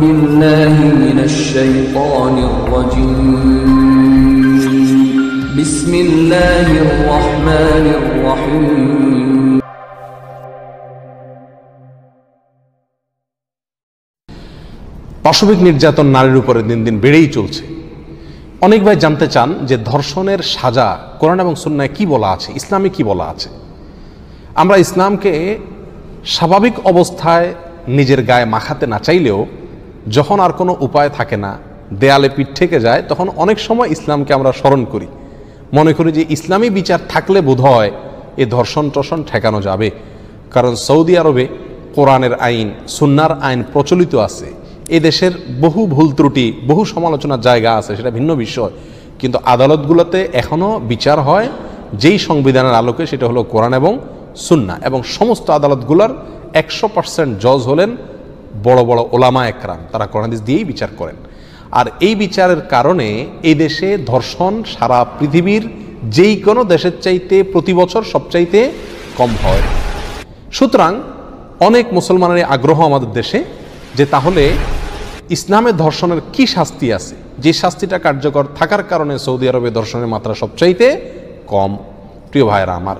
بالله من الشيطان الرجيم بسم الله الرحمن الرحيم পাশবিক নির্যাতন নারীর উপরে দিন দিন বেড়েই চলছে অনেক ভাই জানতে চান যে ধর্ষণের সাজা কোরআন এবং সুন্নায় কি বলা আছে ইসলামে কি বলা আছে আমরা ইসলামকে স্বাভাবিক অবস্থায় নিজের গায়ে মাখাতে না চাইলেও যখন আর কোনো উপায় থাকে না দেয়ালে পিঠ থেকে যায় তখন অনেক সময় ইসলামকে আমরা স্মরণ করি মনে করি যে ইসলামী বিচার থাকলে বোধ হয় এ ধর্ষণ টর্ষণ ঠেকানো যাবে কারণ সৌদি আরবে কোরআনের আইন সুন্নার আইন প্রচলিত আছে এদেশের বহু ভুল ত্রুটি বহু সমালোচনার জায়গা আছে সেটা ভিন্ন বিষয় কিন্তু আদালতগুলোতে এখনও বিচার হয় যেই সংবিধানের আলোকে সেটা হলো কোরআন এবং সুন্না এবং সমস্ত আদালতগুলোর একশো পার্সেন্ট জজ হলেন বড় বড় ওলামা একরাম তারা কোরআনাদিস দিয়েই বিচার করেন আর এই বিচারের কারণে এই দেশে ধর্ষণ সারা পৃথিবীর যেই কোনো দেশের চাইতে প্রতি বছর সবচাইতে কম হয় সুতরাং অনেক মুসলমানের আগ্রহ আমাদের দেশে যে তাহলে ইসলামে ধর্ষণের কি শাস্তি আছে যে শাস্তিটা কার্যকর থাকার কারণে সৌদি আরবে ধর্ষণের মাত্রা সবচাইতে কম প্রিয় ভাইয়েরা আমার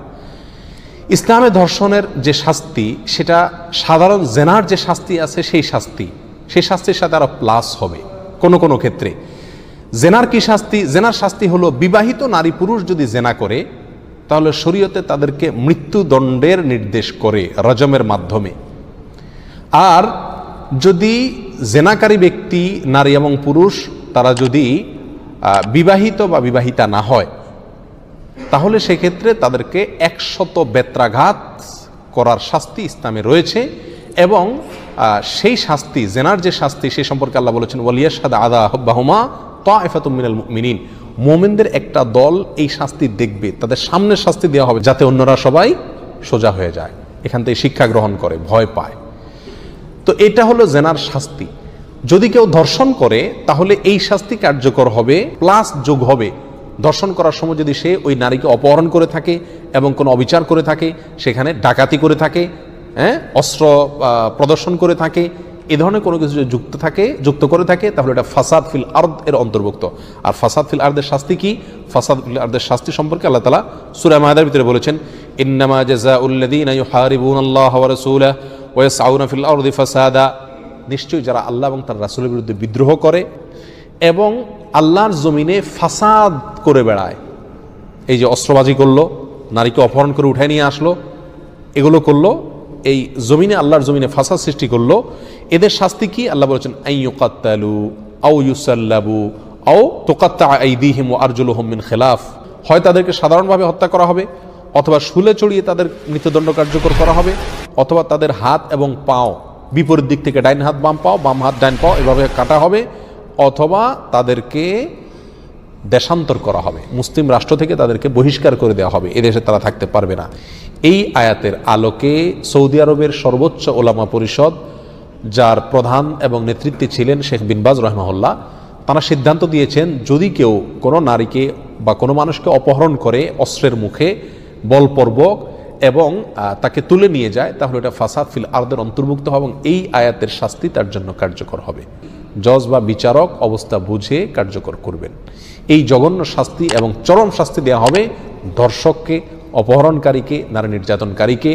ইসলামে ধর্ষণের যে শাস্তি সেটা সাধারণ জেনার যে শাস্তি আছে সেই শাস্তি সেই শাস্তির সাথে আরও প্লাস হবে কোনো কোনো ক্ষেত্রে জেনার কি শাস্তি জেনার শাস্তি হলো বিবাহিত নারী পুরুষ যদি জেনা করে তাহলে শরীয়তে তাদেরকে মৃত্যুদণ্ডের নির্দেশ করে রজমের মাধ্যমে আর যদি জেনাকারী ব্যক্তি নারী এবং পুরুষ তারা যদি বিবাহিত বা বিবাহিতা না হয় তাহলে সেক্ষেত্রে তাদেরকে একশত বেত্রাঘাত করার শাস্তি ইসলামে রয়েছে এবং সেই শাস্তি জেনার যে শাস্তি সে সম্পর্কে আল্লাহ বলেছেন সাদা আদা আহব্বাহমা তা মিনিন মোমেনদের একটা দল এই শাস্তি দেখবে তাদের সামনে শাস্তি দেওয়া হবে যাতে অন্যরা সবাই সোজা হয়ে যায় এখান থেকে শিক্ষা গ্রহণ করে ভয় পায় তো এটা হলো জেনার শাস্তি যদি কেউ ধর্ষণ করে তাহলে এই শাস্তি কার্যকর হবে প্লাস যোগ হবে দর্শন করার সময় যদি সে ওই নারীকে অপহরণ করে থাকে এবং কোনো অবিচার করে থাকে সেখানে ডাকাতি করে থাকে হ্যাঁ অস্ত্র প্রদর্শন করে থাকে এ ধরনের কোনো কিছু যদি যুক্ত থাকে যুক্ত করে থাকে তাহলে এটা ফাসাদ ফিল আর্দ এর অন্তর্ভুক্ত আর ফাসাদ ফিল আর্দের শাস্তি কি ফাসাদ ফিল আর্দের শাস্তি সম্পর্কে আল্লাহ তালা সুরা মাহাদার ভিতরে বলেছেন ইন্নামা জেজা উল্লাদিন আল্লাহ রসুল ওয়েস আউনা ফিল আর্দি ফাসাদা নিশ্চয়ই যারা আল্লাহ এবং তার রাসুলের বিরুদ্ধে বিদ্রোহ করে এবং আল্লাহর জমিনে ফাসাদ করে বেড়ায় এই যে অস্ত্রবাজি করলো নারীকে অপহরণ করে উঠায় নিয়ে আসলো এগুলো করলো এই জমিনে আল্লাহর জমিনে ফাসাদ সৃষ্টি করলো এদের শাস্তি কি আল্লাহ বলেছেন আইয়ুকাত্তালু আউ ইউসাল্লাবু আও তোকাত্তা আইদিহিম ও আরজুল হোমিন খেলাফ হয় তাদেরকে সাধারণভাবে হত্যা করা হবে অথবা শুলে চড়িয়ে তাদের মৃত্যুদণ্ড কার্যকর করা হবে অথবা তাদের হাত এবং পাও বিপরীত দিক থেকে ডাইন হাত বাম পাও বাম হাত ডাইন পাও এভাবে কাটা হবে অথবা তাদেরকে দেশান্তর করা হবে মুসলিম রাষ্ট্র থেকে তাদেরকে বহিষ্কার করে দেওয়া হবে এদেশে তারা থাকতে পারবে না এই আয়াতের আলোকে সৌদি আরবের সর্বোচ্চ ওলামা পরিষদ যার প্রধান এবং নেতৃত্বে ছিলেন শেখ বিনবাজ রহমাহুল্লাহ তারা সিদ্ধান্ত দিয়েছেন যদি কেউ কোনো নারীকে বা কোনো মানুষকে অপহরণ করে অস্ত্রের মুখে বলপর্বক এবং তাকে তুলে নিয়ে যায় তাহলে এটা ফাসাদ ফিল আর্দের অন্তর্ভুক্ত হবে এবং এই আয়াতের শাস্তি তার জন্য কার্যকর হবে জজ বা বিচারক অবস্থা বুঝে কার্যকর করবেন এই জঘন্য শাস্তি এবং চরম শাস্তি দেওয়া হবে ধর্ষককে অপহরণকারীকে নারী নির্যাতনকারীকে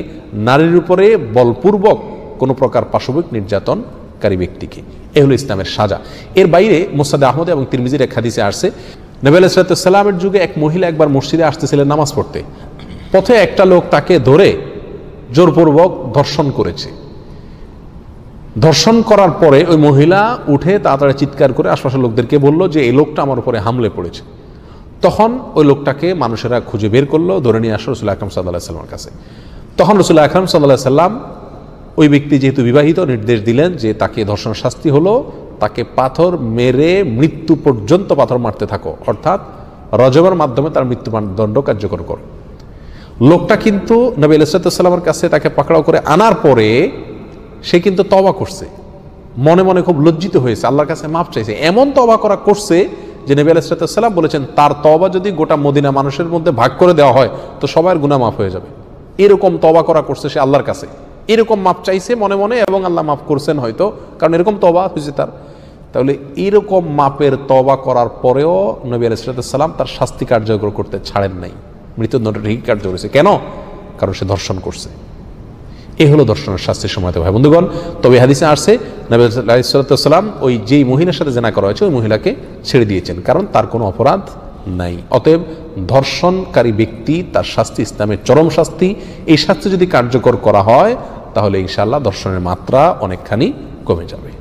নারীর উপরে বলপূর্বক কোনো প্রকার পাশবিক নির্যাতনকারী ব্যক্তিকে এ হলো ইসলামের সাজা এর বাইরে মোসাদ আহমদ এবং তিরমিজির এক হাদিসে আসছে নবী সালামের যুগে এক মহিলা একবার মসজিদে আসতেছিলেন নামাজ পড়তে পথে একটা লোক তাকে ধরে জোরপূর্বক ধর্ষণ করেছে ধর্ষণ করার পরে ওই মহিলা উঠে তাড়াতাড়ি চিৎকার করে আশপাশের লোকদেরকে বলল যে এই লোকটা আমার উপরে হামলে পড়েছে তখন ওই লোকটাকে মানুষেরা খুঁজে বের করলো ধরে নিয়ে আসলো রসুল্লাহ আকরম সাল্লাহ সাল্লামের কাছে তখন রসুল্লাহ আকরম সাল্লাহ সাল্লাম ওই ব্যক্তি যেহেতু বিবাহিত নির্দেশ দিলেন যে তাকে ধর্ষণ শাস্তি হলো তাকে পাথর মেরে মৃত্যু পর্যন্ত পাথর মারতে থাকো অর্থাৎ রজবের মাধ্যমে তার মৃত্যুদণ্ড কার্যকর করো লোকটা কিন্তু নবী আলাইসাল্লামের কাছে তাকে পাকড়াও করে আনার পরে সে কিন্তু তবা করছে মনে মনে খুব লজ্জিত হয়েছে আল্লাহর কাছে মাপ চাইছে এমন তবা করা করছে যে নবী আলাইসালাম বলেছেন তার তবা যদি গোটা মদিনা মানুষের মধ্যে ভাগ করে দেওয়া হয় তো সবার গুণা মাফ হয়ে যাবে এরকম তবা করা করছে সে আল্লাহর কাছে এরকম মাপ চাইছে মনে মনে এবং আল্লাহ মাফ করছেন হয়তো কারণ এরকম তবা হয়েছে তার তাহলে এরকম মাপের তবা করার পরেও নবী আলাইসালাম তার শাস্তি কার্যকর করতে ছাড়েন নাই মৃত্যুদণ্ড ঠিক কার্য করেছে কেন কারণ সে ধর্ষণ করছে এ হলো দর্শনের শাস্তির সময় ভাই বন্ধুগণ তবে হাদিসে আসছে নবীলাম সাল্লাম ওই যেই মহিলার সাথে জেনা করা হয়েছে ওই মহিলাকে ছেড়ে দিয়েছেন কারণ তার কোনো অপরাধ নাই অতএব ধর্ষণকারী ব্যক্তি তার শাস্তি ইসলামের চরম শাস্তি এই শাস্তি যদি কার্যকর করা হয় তাহলে ইনশাল্লাহ দর্শনের মাত্রা অনেকখানি কমে যাবে